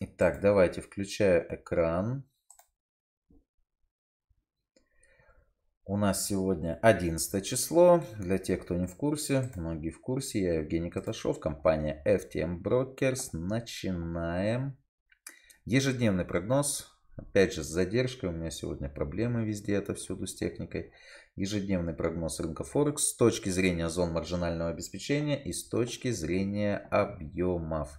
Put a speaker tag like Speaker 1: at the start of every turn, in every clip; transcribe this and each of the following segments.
Speaker 1: Итак, давайте включаю экран. У нас сегодня 11 число. Для тех, кто не в курсе, многие в курсе, я Евгений Каташов, компания FTM Brokers. Начинаем. Ежедневный прогноз. Опять же с задержкой, у меня сегодня проблемы везде, это всюду с техникой. Ежедневный прогноз рынка Форекс с точки зрения зон маржинального обеспечения и с точки зрения объемов.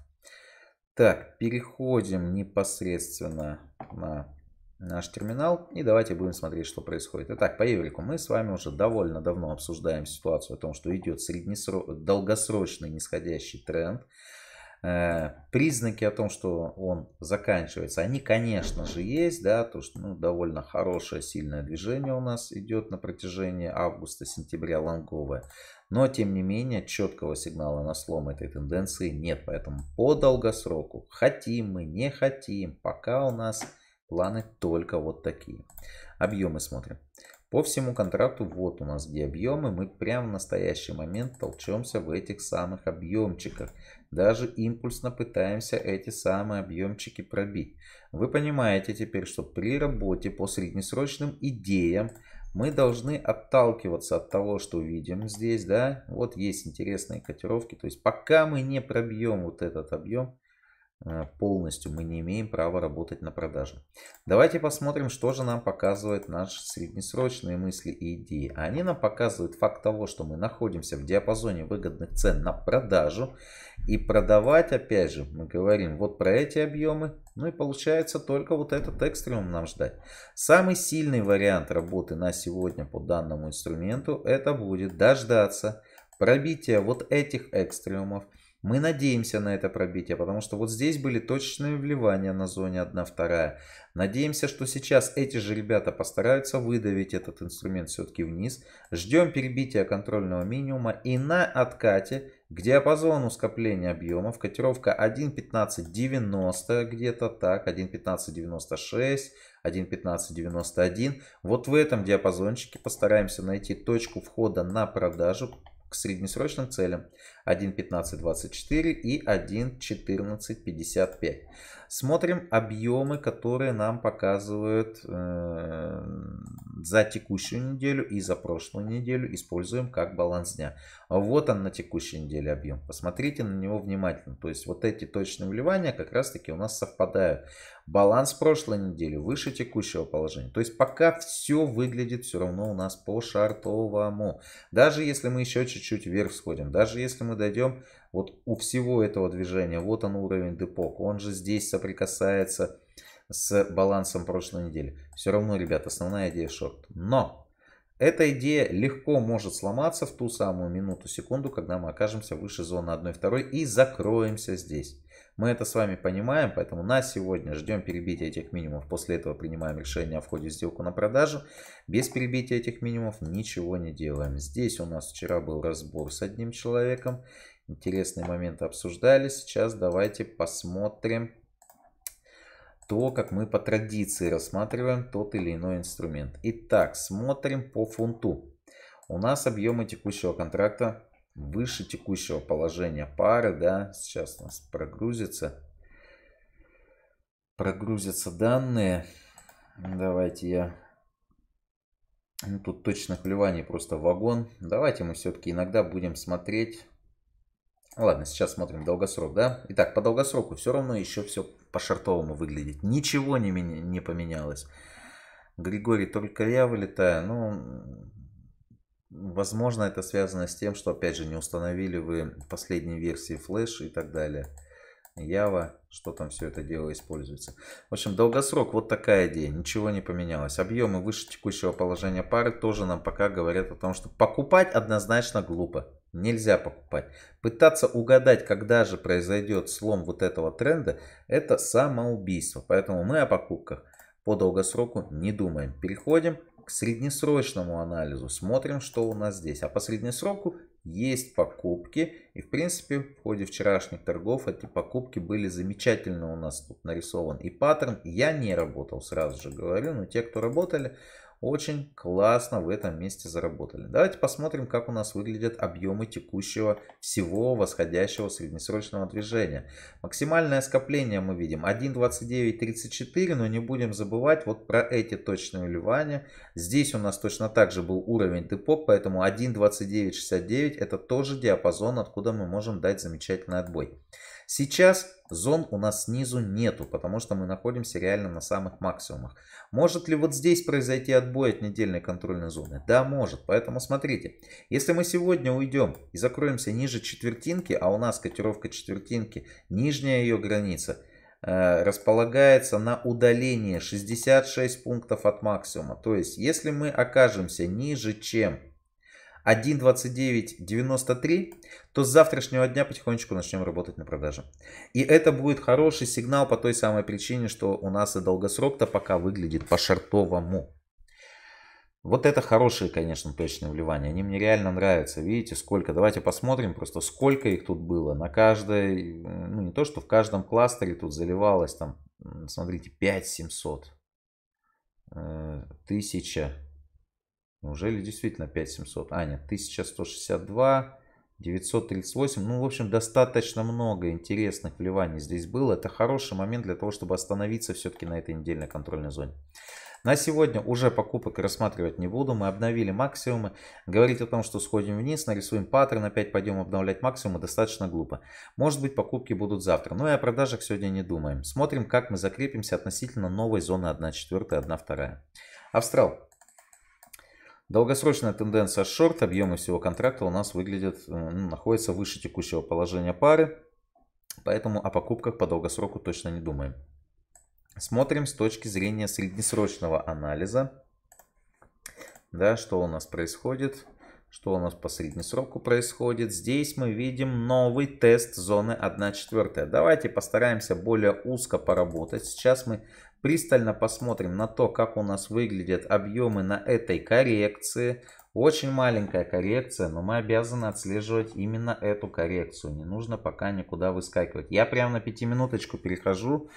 Speaker 1: Так, переходим непосредственно на наш терминал. И давайте будем смотреть, что происходит. Итак, по Эврику мы с вами уже довольно давно обсуждаем ситуацию о том, что идет среднесро... долгосрочный нисходящий тренд. Э, признаки о том, что он заканчивается, они, конечно же, есть, да, то, что ну, довольно хорошее, сильное движение у нас идет на протяжении августа-сентября лонговое. Но, тем не менее, четкого сигнала на слом этой тенденции нет. Поэтому по долгосроку, хотим мы, не хотим, пока у нас планы только вот такие. Объемы смотрим. По всему контракту вот у нас где объемы. Мы прямо в настоящий момент толчемся в этих самых объемчиках. Даже импульсно пытаемся эти самые объемчики пробить. Вы понимаете теперь, что при работе по среднесрочным идеям мы должны отталкиваться от того, что видим здесь, да, вот есть интересные котировки, то есть пока мы не пробьем вот этот объем, Э, полностью мы не имеем права работать на продажу. Давайте посмотрим, что же нам показывают наши среднесрочные мысли и идеи. Они нам показывают факт того, что мы находимся в диапазоне выгодных цен на продажу. И продавать, опять же, мы говорим вот про эти объемы. Ну и получается только вот этот экстремум нам ждать. Самый сильный вариант работы на сегодня по данному инструменту это будет дождаться пробития вот этих экстремумов. Мы надеемся на это пробитие, потому что вот здесь были точечные вливания на зоне 1-2. Надеемся, что сейчас эти же ребята постараются выдавить этот инструмент все-таки вниз. Ждем перебития контрольного минимума и на откате к диапазону скопления объемов котировка 1.1590 где-то так, 1.1596, 1.1591. Вот в этом диапазончике постараемся найти точку входа на продажу к среднесрочным целям. 1.15.24 и 1.14.55. Смотрим объемы, которые нам показывают э, за текущую неделю и за прошлую неделю. Используем как баланс дня. Вот он на текущей неделе объем. Посмотрите на него внимательно. То есть вот эти точные вливания как раз таки у нас совпадают. Баланс прошлой недели выше текущего положения. То есть пока все выглядит все равно у нас по шартовому. Даже если мы еще чуть-чуть вверх сходим, даже если мы дойдем, вот у всего этого движения, вот он уровень депок, он же здесь соприкасается с балансом прошлой недели. Все равно, ребят, основная идея шорт. Но эта идея легко может сломаться в ту самую минуту, секунду, когда мы окажемся выше зоны 1-2 и закроемся здесь. Мы это с вами понимаем, поэтому на сегодня ждем перебития этих минимумов. После этого принимаем решение о входе в сделку на продажу. Без перебития этих минимумов ничего не делаем. Здесь у нас вчера был разбор с одним человеком. Интересные моменты обсуждали. Сейчас давайте посмотрим то, как мы по традиции рассматриваем тот или иной инструмент. Итак, смотрим по фунту. У нас объемы текущего контракта выше текущего положения пары, да, сейчас у нас прогрузится, прогрузятся данные, давайте я, ну тут точно клевание просто вагон, давайте мы все-таки иногда будем смотреть, Ладно, сейчас смотрим долгосрок, да? Итак, по долгосроку все равно еще все по-шартовому выглядит. Ничего не, не поменялось. Григорий, только я вылетаю. Ну, Возможно, это связано с тем, что, опять же, не установили вы последние версии Flash и так далее. Java, что там все это дело используется. В общем, долгосрок вот такая идея, ничего не поменялось. Объемы выше текущего положения пары тоже нам пока говорят о том, что покупать однозначно глупо. Нельзя покупать. Пытаться угадать, когда же произойдет слом вот этого тренда, это самоубийство. Поэтому мы о покупках по долгосроку не думаем. Переходим к среднесрочному анализу. Смотрим, что у нас здесь. А по среднесроку есть покупки. И, в принципе, в ходе вчерашних торгов эти покупки были замечательно у нас тут нарисован. И паттерн я не работал, сразу же говорю. Но те, кто работали, очень классно в этом месте заработали. Давайте посмотрим, как у нас выглядят объемы текущего всего восходящего среднесрочного движения. Максимальное скопление мы видим 1.2934, но не будем забывать вот про эти точные уливания. Здесь у нас точно так же был уровень депо, поэтому 1.2969 это тоже диапазон, откуда мы можем дать замечательный отбой. Сейчас зон у нас снизу нету, потому что мы находимся реально на самых максимумах. Может ли вот здесь произойти отбой от недельной контрольной зоны? Да, может. Поэтому смотрите, если мы сегодня уйдем и закроемся ниже четвертинки, а у нас котировка четвертинки, нижняя ее граница э, – располагается на удалении 66 пунктов от максимума. То есть, если мы окажемся ниже, чем 1.29.93, то с завтрашнего дня потихонечку начнем работать на продаже. И это будет хороший сигнал по той самой причине, что у нас и долгосрок-то пока выглядит по-шартовому. Вот это хорошие, конечно, точные вливания. Они мне реально нравятся. Видите, сколько? Давайте посмотрим просто, сколько их тут было. На каждой, ну не то, что в каждом кластере тут заливалось там, смотрите, 5700, 1000, Неужели действительно 5700? А, нет, 1162, 938. Ну, в общем, достаточно много интересных вливаний здесь было. Это хороший момент для того, чтобы остановиться все-таки на этой недельной контрольной зоне. На сегодня уже покупок рассматривать не буду. Мы обновили максимумы. Говорить о том, что сходим вниз, нарисуем паттерн, опять пойдем обновлять максимумы, достаточно глупо. Может быть покупки будут завтра, но ну и о продажах сегодня не думаем. Смотрим, как мы закрепимся относительно новой зоны 1.4, 1.2. Австрал. Долгосрочная тенденция шорт, объемы всего контракта у нас выглядят, э, ну, находятся выше текущего положения пары, поэтому о покупках по долгосроку точно не думаем. Смотрим с точки зрения среднесрочного анализа, да, что у нас происходит. Что у нас по среднесроку происходит? Здесь мы видим новый тест зоны 1.4. Давайте постараемся более узко поработать. Сейчас мы пристально посмотрим на то, как у нас выглядят объемы на этой коррекции. Очень маленькая коррекция, но мы обязаны отслеживать именно эту коррекцию. Не нужно пока никуда выскакивать. Я прямо на пятиминуточку перехожу.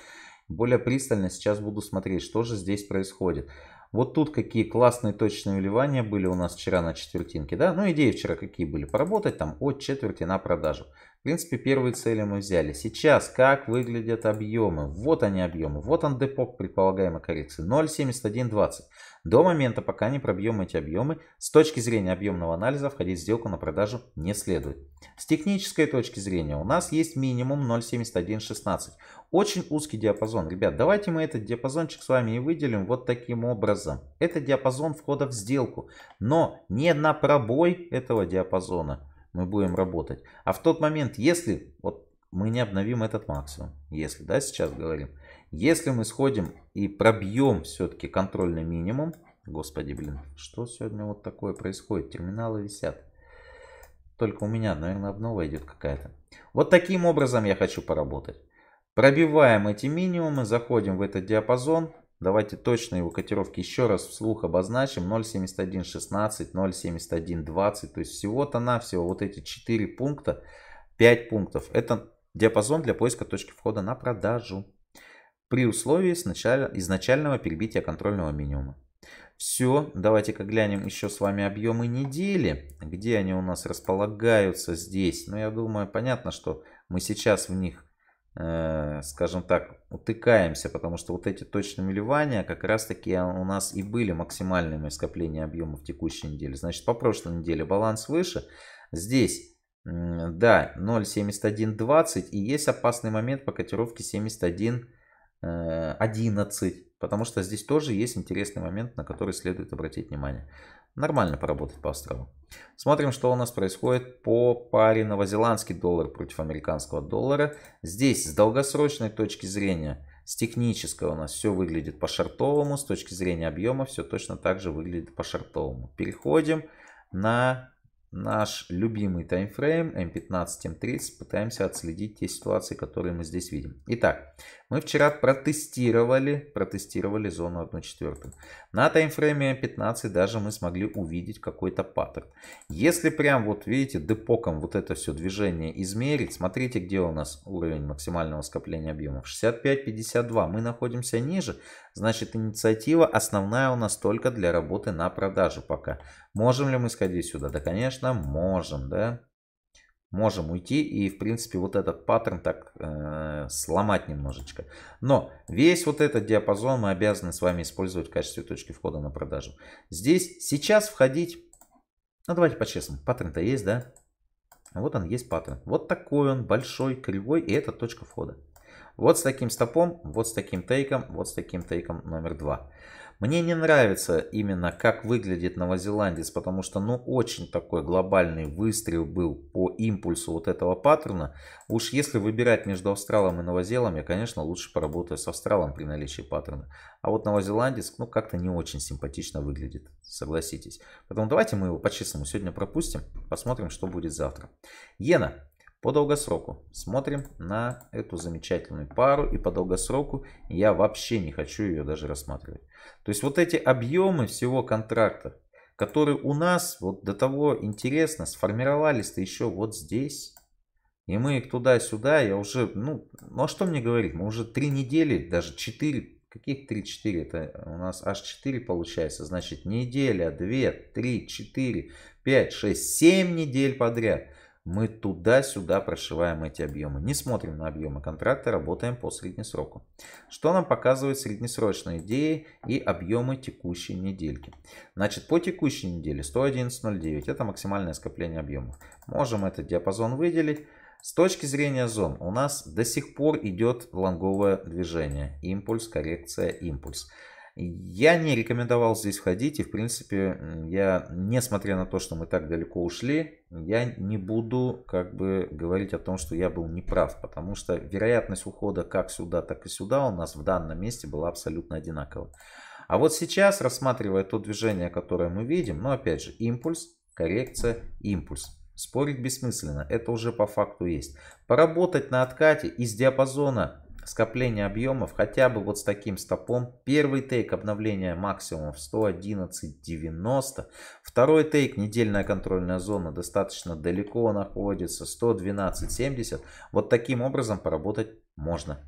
Speaker 1: Более пристально сейчас буду смотреть, что же здесь происходит. Вот тут какие классные точные вливания были у нас вчера на четвертинке, да? Ну, идеи вчера какие были? Поработать там от четверти на продажу. В принципе, первые цели мы взяли. Сейчас как выглядят объемы? Вот они объемы. Вот он депок предполагаемой коррекции. 0,7120. До момента, пока не пробьем эти объемы, с точки зрения объемного анализа входить в сделку на продажу не следует. С технической точки зрения у нас есть минимум 0.7116. Очень узкий диапазон. Ребят, давайте мы этот диапазончик с вами и выделим вот таким образом. Это диапазон входа в сделку, но не на пробой этого диапазона мы будем работать. А в тот момент, если вот мы не обновим этот максимум, если, да, сейчас говорим, если мы сходим и пробьем все-таки контрольный минимум. Господи, блин, что сегодня вот такое происходит? Терминалы висят. Только у меня, наверное, обнова идет какая-то. Вот таким образом я хочу поработать. Пробиваем эти минимумы, заходим в этот диапазон. Давайте точно его котировки еще раз вслух обозначим. 0.71.16, 0.71.20. То есть всего-то навсего вот эти 4 пункта, 5 пунктов. Это диапазон для поиска точки входа на продажу при условии изначального перебития контрольного минимума. Все, давайте-ка глянем еще с вами объемы недели, где они у нас располагаются здесь. Ну, я думаю, понятно, что мы сейчас в них, э, скажем так, утыкаемся, потому что вот эти точные вливания как раз-таки у нас и были максимальными скопления объемов текущей недели. Значит, по прошлой неделе баланс выше. Здесь, э, да, 0.7120 и есть опасный момент по котировке 71 11, э, потому что здесь тоже есть интересный момент, на который следует обратить внимание. Нормально поработать по острову. Смотрим, что у нас происходит по паре новозеландский доллар против американского доллара. Здесь с долгосрочной точки зрения, с технической у нас все выглядит по шартовому, с точки зрения объема все точно так же выглядит по шартовому. Переходим на наш любимый таймфрейм М15, М30. Пытаемся отследить те ситуации, которые мы здесь видим. Итак, мы вчера протестировали, протестировали зону 1.4. На таймфрейме М15 даже мы смогли увидеть какой-то паттерн. Если прям вот видите депоком вот это все движение измерить, смотрите, где у нас уровень максимального скопления объемов. 65-52. Мы находимся ниже, значит инициатива основная у нас только для работы на продажу пока. Можем ли мы сходить сюда? Да, конечно конечно, можем, да. Можем уйти и, в принципе, вот этот паттерн так э, сломать немножечко. Но весь вот этот диапазон мы обязаны с вами использовать в качестве точки входа на продажу. Здесь сейчас входить... Ну, давайте по-честному. Паттерн-то есть, да? Вот он есть паттерн. Вот такой он, большой, кривой, и это точка входа. Вот с таким стопом, вот с таким тейком, вот с таким тейком номер два. Мне не нравится именно как выглядит новозеландец, потому что ну очень такой глобальный выстрел был по импульсу вот этого паттерна. Уж если выбирать между австралом и новозелом, я конечно лучше поработаю с австралом при наличии паттерна. А вот новозеландец ну как-то не очень симпатично выглядит, согласитесь. Поэтому давайте мы его по-честному сегодня пропустим, посмотрим что будет завтра. Ена по долгосроку смотрим на эту замечательную пару. И по долгосроку я вообще не хочу ее даже рассматривать. То есть вот эти объемы всего контракта, которые у нас вот до того интересно сформировались-то еще вот здесь. И мы их туда-сюда, я уже, ну, ну а что мне говорить, мы уже три недели, даже четыре, каких три-четыре, это у нас аж четыре получается, значит неделя, две, три, четыре, пять, шесть, семь недель подряд – мы туда-сюда прошиваем эти объемы. Не смотрим на объемы контракта, работаем по среднесроку. Что нам показывают среднесрочные идеи и объемы текущей недельки? Значит, по текущей неделе 111.09 это максимальное скопление объемов. Можем этот диапазон выделить. С точки зрения зон у нас до сих пор идет лонговое движение. Импульс, коррекция, импульс. Я не рекомендовал здесь входить, и в принципе, я, несмотря на то, что мы так далеко ушли, я не буду как бы говорить о том, что я был неправ, потому что вероятность ухода как сюда, так и сюда у нас в данном месте была абсолютно одинакова. А вот сейчас, рассматривая то движение, которое мы видим, ну опять же, импульс, коррекция, импульс. Спорить бессмысленно, это уже по факту есть. Поработать на откате из диапазона скопление объемов хотя бы вот с таким стопом. Первый тейк обновления максимумов 111.90. Второй тейк недельная контрольная зона достаточно далеко находится 112.70. Вот таким образом поработать можно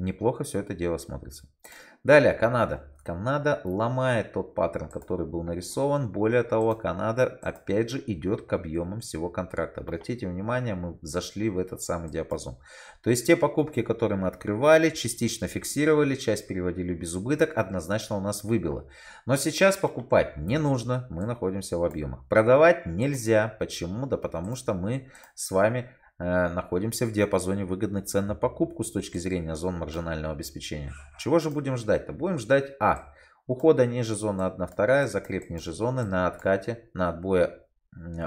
Speaker 1: неплохо все это дело смотрится. Далее, Канада. Канада ломает тот паттерн, который был нарисован. Более того, Канада опять же идет к объемам всего контракта. Обратите внимание, мы зашли в этот самый диапазон. То есть те покупки, которые мы открывали, частично фиксировали, часть переводили без убыток однозначно у нас выбило. Но сейчас покупать не нужно, мы находимся в объемах. Продавать нельзя. Почему? Да потому что мы с вами Э, находимся в диапазоне выгодных цен на покупку с точки зрения зон маржинального обеспечения. Чего же будем ждать-то? Будем ждать А. Ухода ниже зоны 1-2, закреп ниже зоны на откате, на отбое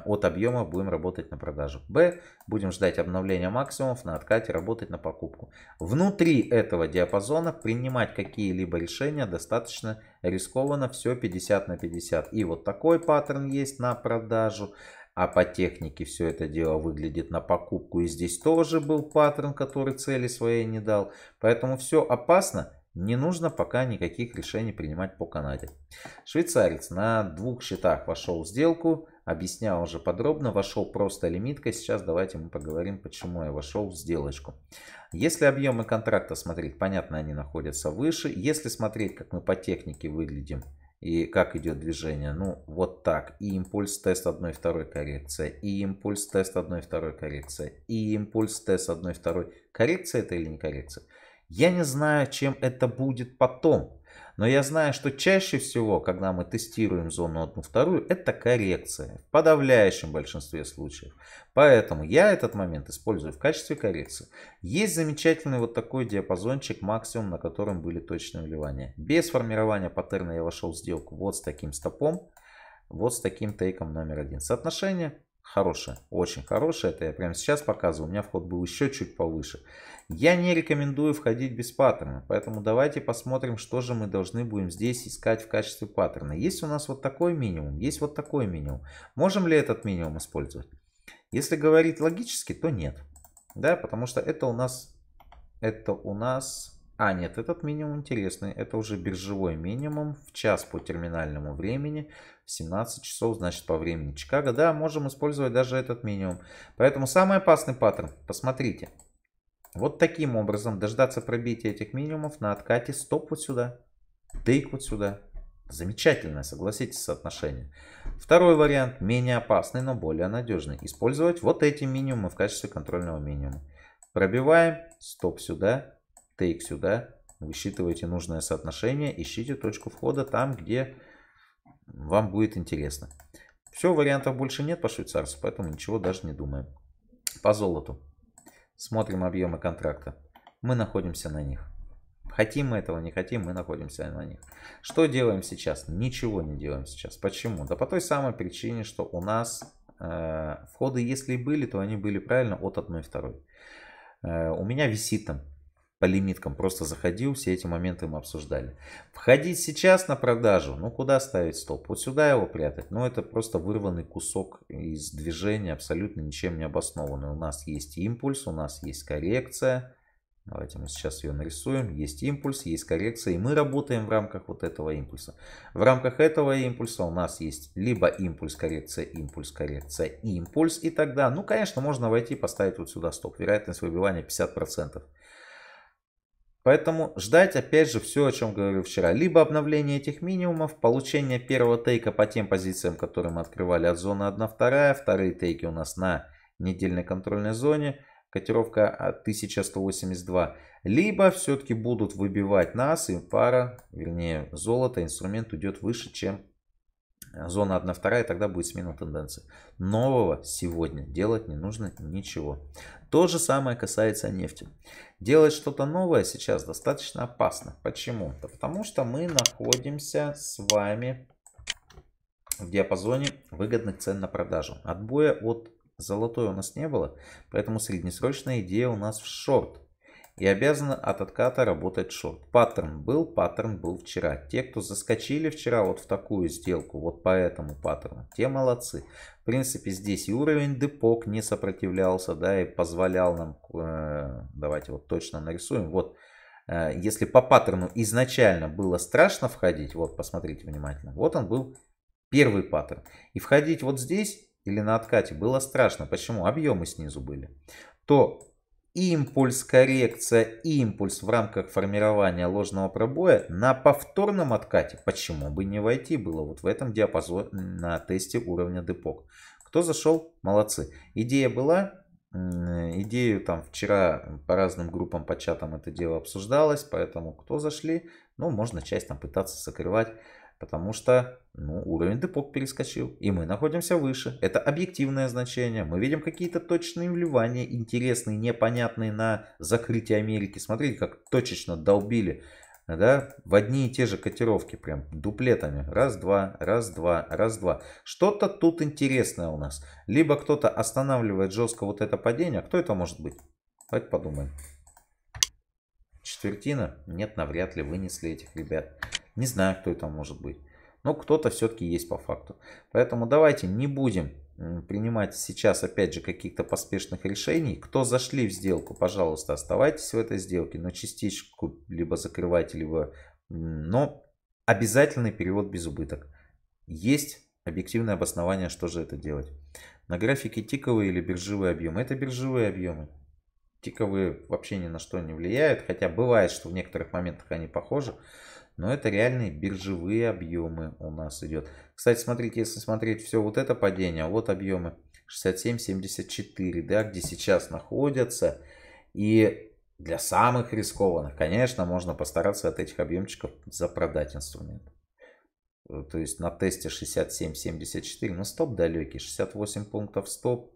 Speaker 1: от объема будем работать на продажу. Б. Будем ждать обновления максимумов на откате, работать на покупку. Внутри этого диапазона принимать какие-либо решения достаточно рискованно. Все 50 на 50. И вот такой паттерн есть на продажу а по технике все это дело выглядит на покупку. И здесь тоже был паттерн, который цели своей не дал. Поэтому все опасно. Не нужно пока никаких решений принимать по Канаде. Швейцарец на двух счетах вошел в сделку. Объяснял уже подробно. Вошел просто лимиткой. Сейчас давайте мы поговорим, почему я вошел в сделочку. Если объемы контракта смотреть, понятно, они находятся выше. Если смотреть, как мы по технике выглядим, и как идет движение? Ну, вот так. И импульс, тест 1, 2 коррекция. И импульс, тест 1, 2 коррекция. И импульс, тест 1, 2. Коррекция это или не коррекция? Я не знаю, чем это будет потом. Но я знаю, что чаще всего, когда мы тестируем зону одну вторую, это коррекция. В подавляющем большинстве случаев. Поэтому я этот момент использую в качестве коррекции. Есть замечательный вот такой диапазончик максимум, на котором были точные вливания. Без формирования паттерна я вошел в сделку вот с таким стопом. Вот с таким тейком номер один. Соотношение Хорошая, очень хорошая. Это я прямо сейчас показываю. У меня вход был еще чуть повыше. Я не рекомендую входить без паттерна. Поэтому давайте посмотрим, что же мы должны будем здесь искать в качестве паттерна. Есть у нас вот такой минимум, есть вот такой минимум. Можем ли этот минимум использовать? Если говорить логически, то нет. Да, потому что это у нас, это у нас а, нет, этот минимум интересный. Это уже биржевой минимум в час по терминальному времени. 17 часов, значит, по времени Чикаго. Да, можем использовать даже этот минимум. Поэтому самый опасный паттерн. Посмотрите. Вот таким образом дождаться пробития этих минимумов на откате стоп вот сюда. Тейк вот сюда. Замечательное, согласитесь, соотношение. Второй вариант, менее опасный, но более надежный. Использовать вот эти минимумы в качестве контрольного минимума. Пробиваем, стоп сюда, Take сюда, высчитывайте нужное соотношение, ищите точку входа там, где вам будет интересно. Все, вариантов больше нет по швейцарцу, поэтому ничего даже не думаем. По золоту. Смотрим объемы контракта. Мы находимся на них. Хотим мы этого, не хотим, мы находимся на них. Что делаем сейчас? Ничего не делаем сейчас. Почему? Да по той самой причине, что у нас э, входы, если и были, то они были правильно от 1 и 2. Э, у меня висит там по лимиткам просто заходил, все эти моменты мы обсуждали. Входить сейчас на продажу, ну куда ставить стоп? Вот сюда его прятать? Ну это просто вырванный кусок из движения, абсолютно ничем не обоснованный. У нас есть импульс, у нас есть коррекция. Давайте мы сейчас ее нарисуем. Есть импульс, есть коррекция, и мы работаем в рамках вот этого импульса. В рамках этого импульса у нас есть либо импульс, коррекция, импульс, коррекция, импульс, и тогда, ну, конечно, можно войти и поставить вот сюда стоп. Вероятность выбивания 50%. Поэтому ждать опять же все, о чем говорил вчера. Либо обновление этих минимумов, получение первого тейка по тем позициям, которые мы открывали от зоны 1-2. Вторые тейки у нас на недельной контрольной зоне. Котировка 1182. А, Либо все-таки будут выбивать нас и пара, вернее золото, инструмент уйдет выше, чем зона 1, 2, тогда будет смена тенденции. Нового сегодня делать не нужно ничего. То же самое касается нефти. Делать что-то новое сейчас достаточно опасно. Почему? Да потому что мы находимся с вами в диапазоне выгодных цен на продажу. Отбоя от золотой у нас не было, поэтому среднесрочная идея у нас в шорт и обязана от отката работать шорт. Паттерн был, паттерн был вчера. Те, кто заскочили вчера вот в такую сделку, вот по этому паттерну, те молодцы. В принципе, здесь и уровень депок не сопротивлялся, да, и позволял нам, э, давайте вот точно нарисуем, вот, э, если по паттерну изначально было страшно входить, вот, посмотрите внимательно, вот он был первый паттерн. И входить вот здесь или на откате было страшно, почему? Объемы снизу были. То импульс, коррекция, импульс в рамках формирования ложного пробоя на повторном откате. Почему бы не войти было вот в этом диапазоне на тесте уровня депок. Кто зашел, молодцы. Идея была, идею там вчера по разным группам, по чатам это дело обсуждалось, поэтому кто зашли, ну можно часть там пытаться закрывать. Потому что ну, уровень депок перескочил. И мы находимся выше. Это объективное значение. Мы видим какие-то точные вливания, интересные, непонятные на закрытие Америки. Смотрите, как точечно долбили. Да, в одни и те же котировки, прям дуплетами. Раз, два, раз, два, раз, два. Что-то тут интересное у нас. Либо кто-то останавливает жестко вот это падение. А кто это может быть? Давайте подумаем. Четвертина? Нет, навряд ли вынесли этих ребят. Не знаю, кто это может быть. Но кто-то все-таки есть по факту. Поэтому давайте не будем принимать сейчас, опять же, каких-то поспешных решений. Кто зашли в сделку, пожалуйста, оставайтесь в этой сделке, но частичку либо закрывайте, либо... Но обязательный перевод без убыток. Есть объективное обоснование, что же это делать. На графике тиковые или биржевые объемы. Это биржевые объемы. Тиковые вообще ни на что не влияют, хотя бывает, что в некоторых моментах они похожи но это реальные биржевые объемы у нас идет. Кстати, смотрите, если смотреть все вот это падение, вот объемы 67-74, да, где сейчас находятся. И для самых рискованных, конечно, можно постараться от этих объемчиков запродать инструмент. То есть на тесте 67-74, ну стоп далекий, 68 пунктов стоп.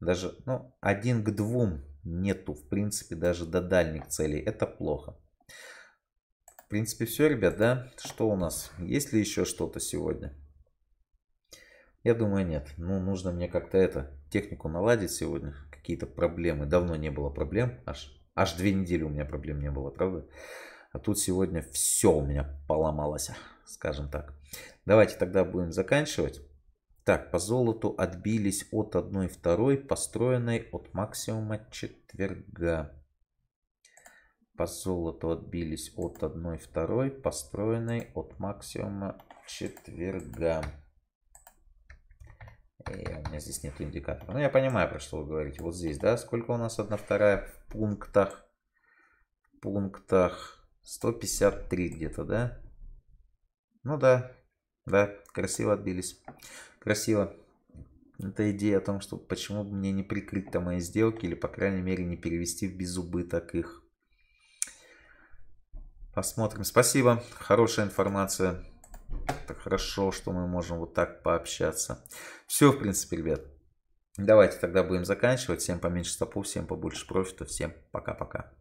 Speaker 1: Даже, ну, один к двум нету, в принципе, даже до дальних целей. Это плохо. В принципе, все, ребят, да? Что у нас? Есть ли еще что-то сегодня? Я думаю, нет. Ну, нужно мне как-то это, технику наладить сегодня. Какие-то проблемы. Давно не было проблем. Аж, аж две недели у меня проблем не было, правда? А тут сегодня все у меня поломалось, скажем так. Давайте тогда будем заканчивать. Так, по золоту отбились от 1-2, построенной от максимума четверга по золоту отбились от 1-2, построенной от максимума четверга. И э, у меня здесь нет индикатора. Ну, я понимаю, про что вы говорите. Вот здесь, да, сколько у нас 1-2 в пунктах? В пунктах 153 где-то, да? Ну да, да, красиво отбились. Красиво. Это идея о том, что почему бы мне не прикрыть там мои сделки, или, по крайней мере, не перевести в безубыток их. Посмотрим. Спасибо. Хорошая информация. Так хорошо, что мы можем вот так пообщаться. Все, в принципе, ребят. Давайте тогда будем заканчивать. Всем поменьше стопу, всем побольше профита. Всем пока-пока.